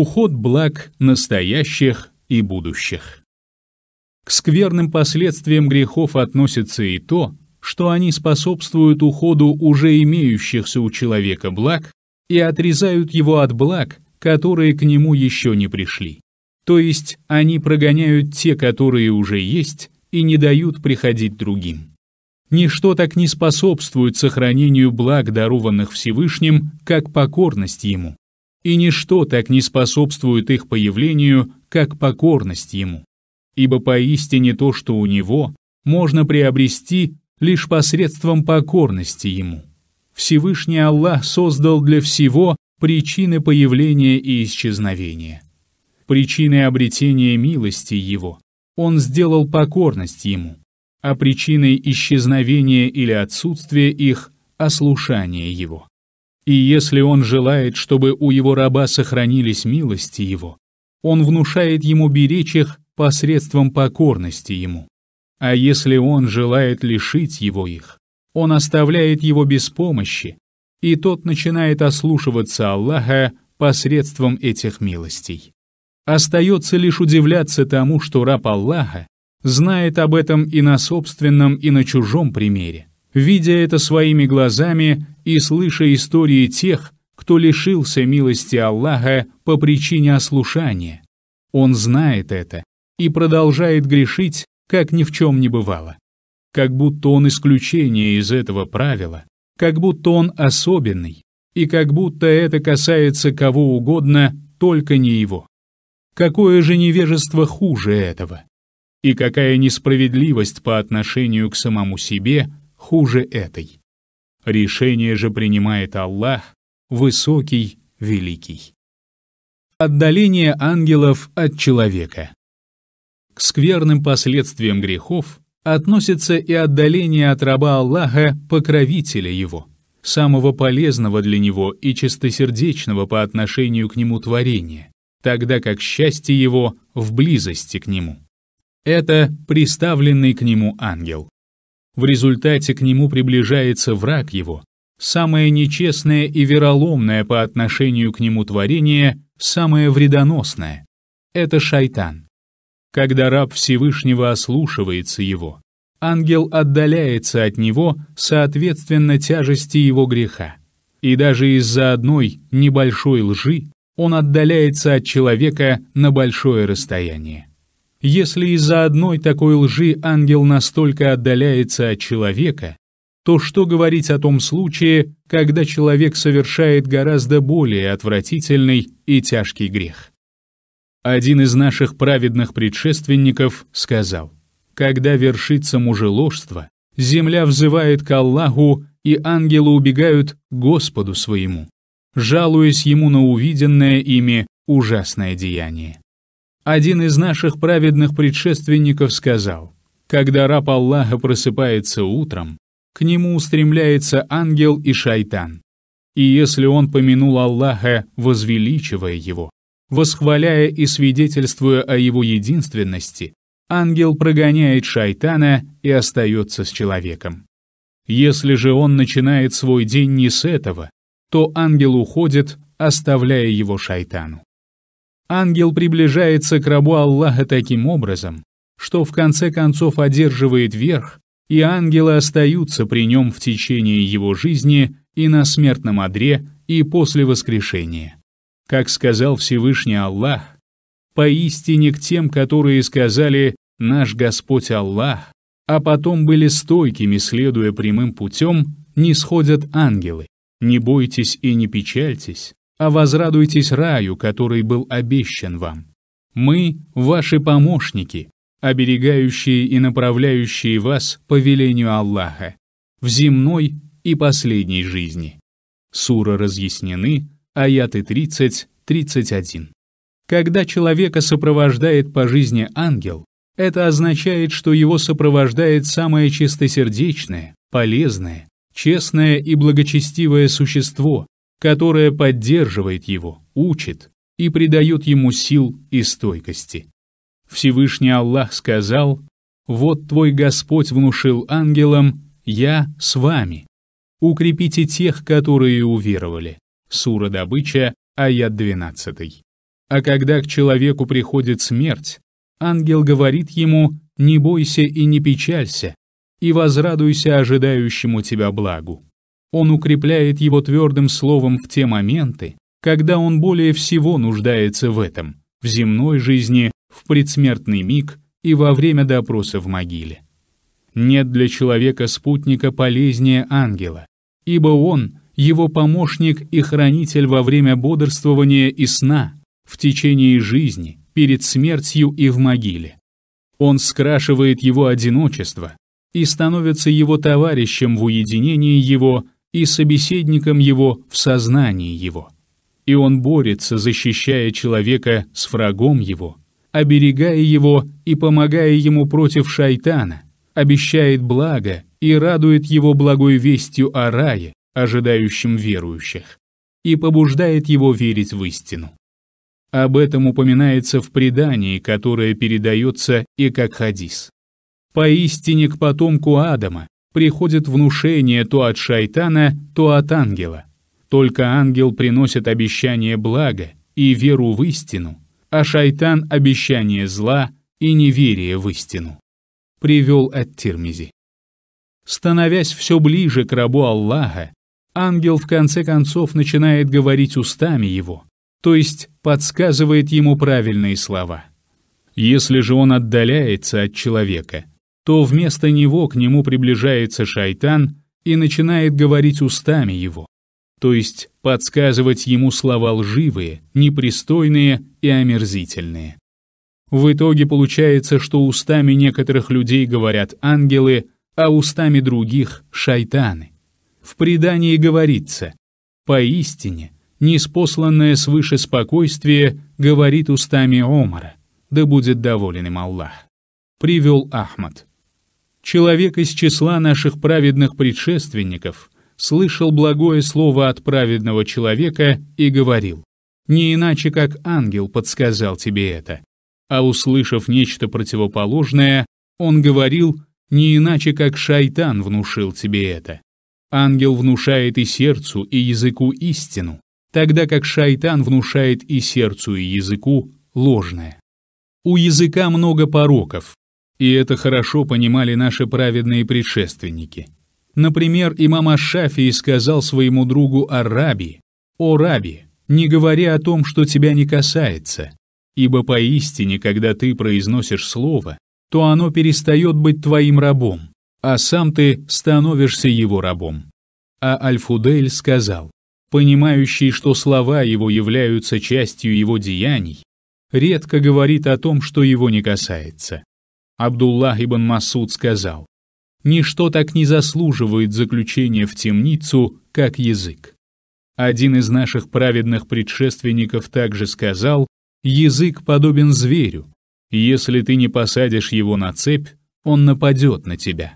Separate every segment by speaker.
Speaker 1: уход благ настоящих и будущих. К скверным последствиям грехов относится и то, что они способствуют уходу уже имеющихся у человека благ и отрезают его от благ, которые к нему еще не пришли. То есть они прогоняют те, которые уже есть, и не дают приходить другим. Ничто так не способствует сохранению благ, дарованных Всевышним, как покорность Ему и ничто так не способствует их появлению, как покорность ему. Ибо поистине то, что у него, можно приобрести лишь посредством покорности ему. Всевышний Аллах создал для всего причины появления и исчезновения. Причины обретения милости его он сделал покорность ему, а причиной исчезновения или отсутствия их – ослушание его. И если он желает, чтобы у его раба сохранились милости его, он внушает ему беречь их посредством покорности ему. А если он желает лишить его их, он оставляет его без помощи, и тот начинает ослушиваться Аллаха посредством этих милостей. Остается лишь удивляться тому, что раб Аллаха знает об этом и на собственном, и на чужом примере, видя это своими глазами и слыша истории тех, кто лишился милости Аллаха по причине ослушания. Он знает это и продолжает грешить, как ни в чем не бывало. Как будто он исключение из этого правила, как будто он особенный, и как будто это касается кого угодно, только не его. Какое же невежество хуже этого? И какая несправедливость по отношению к самому себе – хуже этой. Решение же принимает Аллах, высокий, великий. Отдаление ангелов от человека. К скверным последствиям грехов относится и отдаление от раба Аллаха, покровителя его, самого полезного для него и чистосердечного по отношению к нему творения, тогда как счастье его в близости к нему. Это приставленный к нему ангел. В результате к нему приближается враг его. Самое нечестное и вероломное по отношению к нему творение, самое вредоносное — это шайтан. Когда раб Всевышнего ослушивается его, ангел отдаляется от него, соответственно, тяжести его греха. И даже из-за одной небольшой лжи он отдаляется от человека на большое расстояние. Если из-за одной такой лжи ангел настолько отдаляется от человека, то что говорить о том случае, когда человек совершает гораздо более отвратительный и тяжкий грех? Один из наших праведных предшественников сказал, «Когда вершится мужеложство, земля взывает к Аллаху, и ангелы убегают к Господу своему, жалуясь ему на увиденное ими ужасное деяние». Один из наших праведных предшественников сказал, «Когда раб Аллаха просыпается утром, к нему устремляется ангел и шайтан. И если он помянул Аллаха, возвеличивая его, восхваляя и свидетельствуя о его единственности, ангел прогоняет шайтана и остается с человеком. Если же он начинает свой день не с этого, то ангел уходит, оставляя его шайтану. Ангел приближается к рабу Аллаха таким образом, что в конце концов одерживает верх, и ангелы остаются при нем в течение его жизни и на смертном одре, и после воскрешения. Как сказал Всевышний Аллах, «Поистине к тем, которые сказали «Наш Господь Аллах», а потом были стойкими, следуя прямым путем, не сходят ангелы. Не бойтесь и не печальтесь, а возрадуйтесь раю, который был обещан вам. Мы — ваши помощники, оберегающие и направляющие вас по велению Аллаха в земной и последней жизни. Сура разъяснены, аяты 30-31. Когда человека сопровождает по жизни ангел, это означает, что его сопровождает самое чистосердечное, полезное, честное и благочестивое существо, которая поддерживает его, учит и придает ему сил и стойкости. Всевышний Аллах сказал, «Вот твой Господь внушил ангелам, я с вами. Укрепите тех, которые уверовали». Сура Добыча, аят 12. А когда к человеку приходит смерть, ангел говорит ему «Не бойся и не печалься, и возрадуйся ожидающему тебя благу». Он укрепляет его твердым словом в те моменты, когда он более всего нуждается в этом, в земной жизни, в предсмертный миг и во время допроса в могиле. Нет для человека спутника полезнее ангела, ибо он — его помощник и хранитель во время бодрствования и сна, в течение жизни, перед смертью и в могиле. Он скрашивает его одиночество и становится его товарищем в уединении его и собеседником его в сознании его. И он борется, защищая человека с врагом его, оберегая его и помогая ему против шайтана, обещает благо и радует его благой вестью о рае, ожидающем верующих, и побуждает его верить в истину. Об этом упоминается в предании, которое передается и как хадис. «Поистине к потомку Адама, приходит внушение то от шайтана, то от ангела. Только ангел приносит обещание блага и веру в истину, а шайтан — обещание зла и неверие в истину. Привел от Тирмизи. Становясь все ближе к рабу Аллаха, ангел в конце концов начинает говорить устами его, то есть подсказывает ему правильные слова. Если же он отдаляется от человека — то вместо него к нему приближается шайтан и начинает говорить устами его, то есть подсказывать ему слова лживые, непристойные и омерзительные. В итоге получается, что устами некоторых людей говорят ангелы, а устами других — шайтаны. В предании говорится «Поистине, неспосланное свыше спокойствие говорит устами Омара, да будет доволен им Аллах». Привел Ахмад человек из числа наших праведных предшественников, слышал благое слово от праведного человека и говорил, «Не иначе, как ангел подсказал тебе это». А услышав нечто противоположное, он говорил, «Не иначе, как шайтан внушил тебе это». Ангел внушает и сердцу, и языку истину, тогда как шайтан внушает и сердцу, и языку ложное. У языка много пороков, и это хорошо понимали наши праведные предшественники. Например, имам Ашафии сказал своему другу Араби, «О, Раби, не говоря о том, что тебя не касается, ибо поистине, когда ты произносишь слово, то оно перестает быть твоим рабом, а сам ты становишься его рабом». А Альфудель сказал, «Понимающий, что слова его являются частью его деяний, редко говорит о том, что его не касается. Абдуллах ибн Масуд сказал, «Ничто так не заслуживает заключения в темницу, как язык». Один из наших праведных предшественников также сказал, «Язык подобен зверю. Если ты не посадишь его на цепь, он нападет на тебя».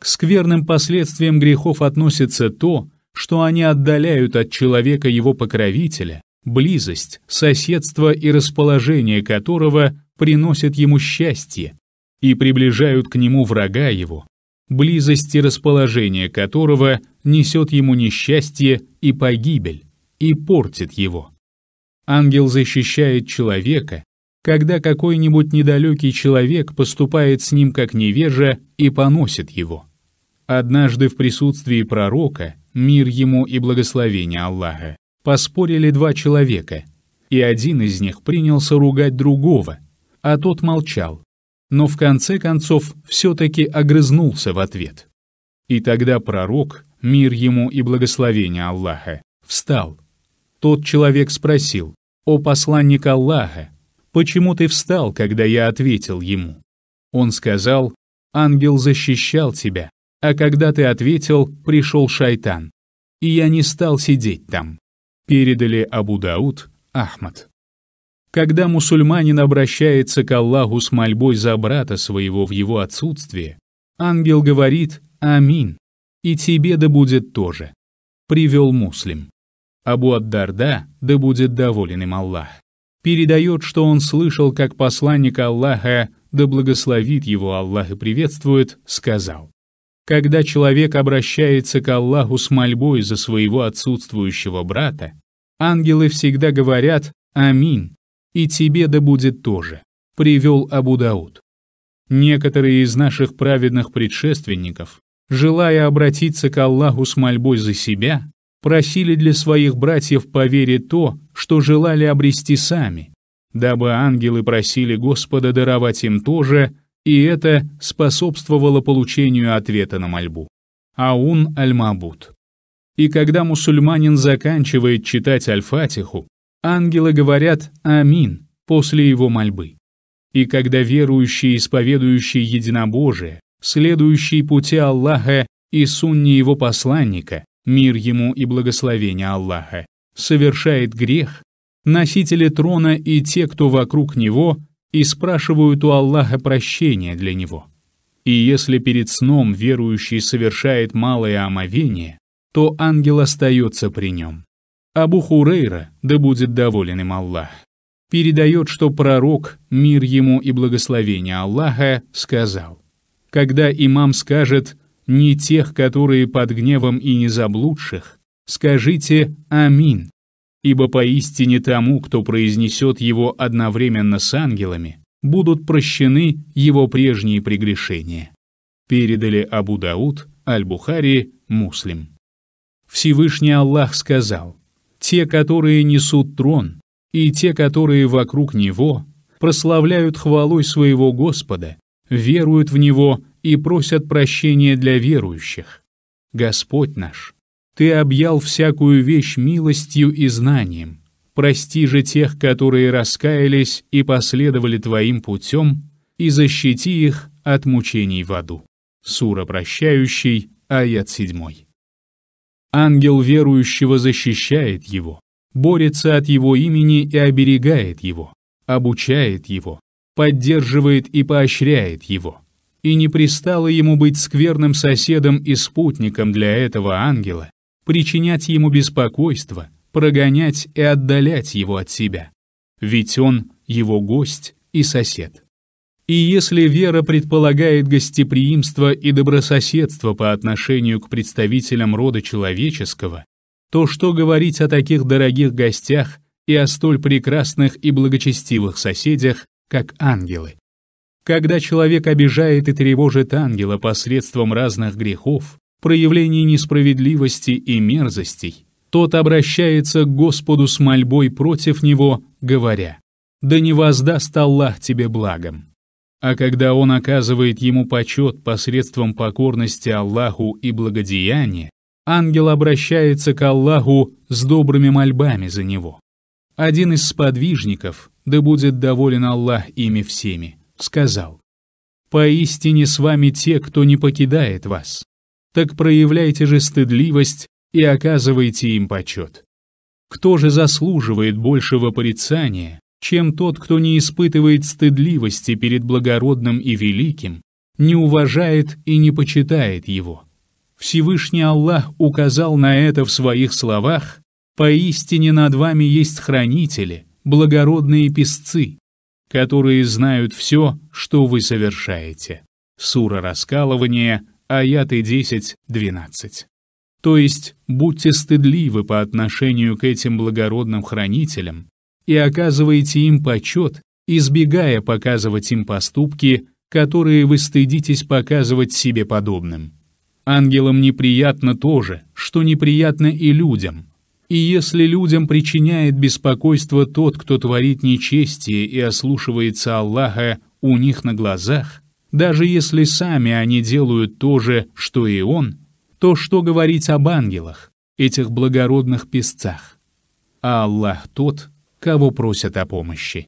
Speaker 1: К скверным последствиям грехов относится то, что они отдаляют от человека его покровителя, близость, соседство и расположение которого приносят ему счастье, и приближают к нему врага его, близости расположения которого несет ему несчастье и погибель, и портит его. Ангел защищает человека, когда какой-нибудь недалекий человек поступает с ним как невежа и поносит его. Однажды в присутствии пророка, мир ему и благословение Аллаха, поспорили два человека, и один из них принялся ругать другого, а тот молчал, но в конце концов все-таки огрызнулся в ответ. И тогда пророк, мир ему и благословение Аллаха, встал. Тот человек спросил, «О посланник Аллаха, почему ты встал, когда я ответил ему?» Он сказал, «Ангел защищал тебя, а когда ты ответил, пришел шайтан, и я не стал сидеть там». Передали Абу Дауд, Ахмад. Когда мусульманин обращается к Аллаху с мольбой за брата своего в его отсутствие, ангел говорит амин, и тебе да будет тоже. Привел муслим. Абу Аддарда да будет доволен им Аллах, передает, что он слышал, как посланник Аллаха, да благословит его Аллах и приветствует, сказал. Когда человек обращается к Аллаху с мольбой за своего отсутствующего брата, ангелы всегда говорят «Аминь», и тебе да будет тоже», — привел Абу Дауд. Некоторые из наших праведных предшественников, желая обратиться к Аллаху с мольбой за себя, просили для своих братьев по вере то, что желали обрести сами, дабы ангелы просили Господа даровать им то же, и это способствовало получению ответа на мольбу. Аун Аль-Мабут. И когда мусульманин заканчивает читать Аль-Фатиху, Ангелы говорят амин после его мольбы. И когда верующий исповедующий единобожие, следующий пути Аллаха и сунни его посланника, мир ему и благословение Аллаха, совершает грех, носители трона и те, кто вокруг него, и спрашивают у Аллаха прощения для него. И если перед сном верующий совершает малое омовение, то ангел остается при нем. Абу Хурейра, да будет доволен им Аллах, передает, что пророк, мир ему и благословение Аллаха, сказал, «Когда имам скажет «не тех, которые под гневом и не заблудших», скажите «Амин», ибо поистине тому, кто произнесет его одновременно с ангелами, будут прощены его прежние прегрешения. Передали Абу Дауд, Аль-Бухари, Муслим. Всевышний Аллах сказал, те, которые несут трон, и те, которые вокруг него, прославляют хвалой своего Господа, веруют в Него и просят прощения для верующих. Господь наш, Ты объял всякую вещь милостью и знанием. Прости же тех, которые раскаялись и последовали Твоим путем, и защити их от мучений в аду. Сура прощающий, аят 7. Ангел верующего защищает его, борется от его имени и оберегает его, обучает его, поддерживает и поощряет его. И не пристало ему быть скверным соседом и спутником для этого ангела, причинять ему беспокойство, прогонять и отдалять его от себя. Ведь он его гость и сосед. И если вера предполагает гостеприимство и добрососедство по отношению к представителям рода человеческого, то что говорить о таких дорогих гостях и о столь прекрасных и благочестивых соседях, как ангелы? Когда человек обижает и тревожит ангела посредством разных грехов, проявлений несправедливости и мерзостей, тот обращается к Господу с мольбой против него, говоря, «Да не воздаст Аллах тебе благом». А когда он оказывает ему почет посредством покорности Аллаху и благодеяния, ангел обращается к Аллаху с добрыми мольбами за него. Один из сподвижников, да будет доволен Аллах ими всеми, сказал, «Поистине с вами те, кто не покидает вас, так проявляйте же стыдливость и оказывайте им почет. Кто же заслуживает большего порицания, чем тот, кто не испытывает стыдливости перед благородным и великим, не уважает и не почитает его. Всевышний Аллах указал на это в своих словах «Поистине над вами есть хранители, благородные песцы, которые знают все, что вы совершаете». Сура раскалывания, аяты 10-12. То есть, будьте стыдливы по отношению к этим благородным хранителям, и оказываете им почет, избегая показывать им поступки, которые вы стыдитесь показывать себе подобным. Ангелам неприятно то же, что неприятно и людям. И если людям причиняет беспокойство тот, кто творит нечестие и ослушивается Аллаха у них на глазах, даже если сами они делают то же, что и он, то что говорить об ангелах, этих благородных песцах? А Аллах тот, кого просят о помощи.